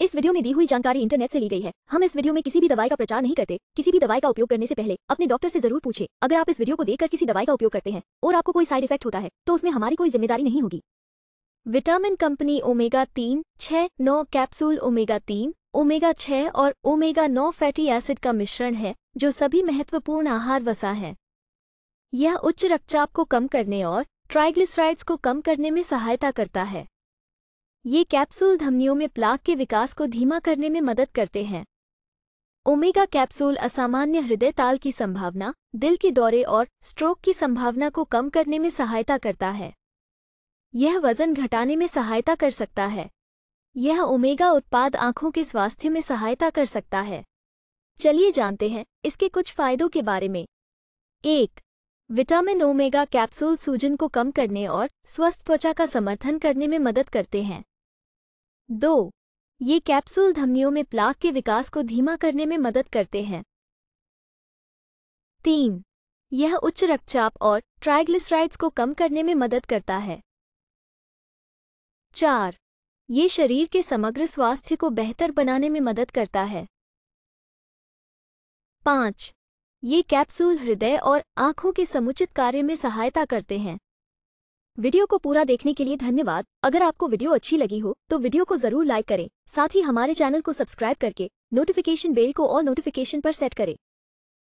इस वीडियो में दी हुई जानकारी इंटरनेट से ली गई है हम इस वीडियो में किसी भी दवाई का प्रचार नहीं करते किसी भी दवाई का उपयोग करने से पहले अपने डॉक्टर से जरूर पूछे अगर आप इस वीडियो को देखकर किसी दवाई का उपयोग करते हैं और आपको कोई साइड इफेक्ट होता है तो उसमें हमारी कोई जिम्मेदारी नहीं होगी विटामिन कंपनी ओमेगा तीन छह नौ कैप्सूल ओमेगा तीन ओमेगा छह और ओमेगा नौ फैटी एसिड का मिश्रण है जो सभी महत्वपूर्ण आहार वसा है यह उच्च रक्तचाप को कम करने और ट्राइग्लिसराइड्स को कम करने में सहायता करता है ये कैप्सूल धमनियों में प्लाक के विकास को धीमा करने में मदद करते हैं ओमेगा कैप्सूल असामान्य हृदय ताल की संभावना दिल के दौरे और स्ट्रोक की संभावना को कम करने में सहायता करता है यह वजन घटाने में सहायता कर सकता है यह ओमेगा उत्पाद आंखों के स्वास्थ्य में सहायता कर सकता है चलिए जानते हैं इसके कुछ फायदों के बारे में एक विटामिन ओमेगा कैप्सूल सूजन को कम करने और स्वस्थ त्वचा का समर्थन करने में मदद करते हैं दो ये कैप्सूल धमनियों में प्लाक के विकास को धीमा करने में मदद करते हैं तीन यह उच्च रक्तचाप और ट्राइग्लिसराइड्स को कम करने में मदद करता है चार ये शरीर के समग्र स्वास्थ्य को बेहतर बनाने में मदद करता है पाँच ये कैप्सूल हृदय और आंखों के समुचित कार्य में सहायता करते हैं वीडियो को पूरा देखने के लिए धन्यवाद अगर आपको वीडियो अच्छी लगी हो तो वीडियो को जरूर लाइक करें साथ ही हमारे चैनल को सब्सक्राइब करके नोटिफिकेशन बेल को और नोटिफिकेशन पर सेट करें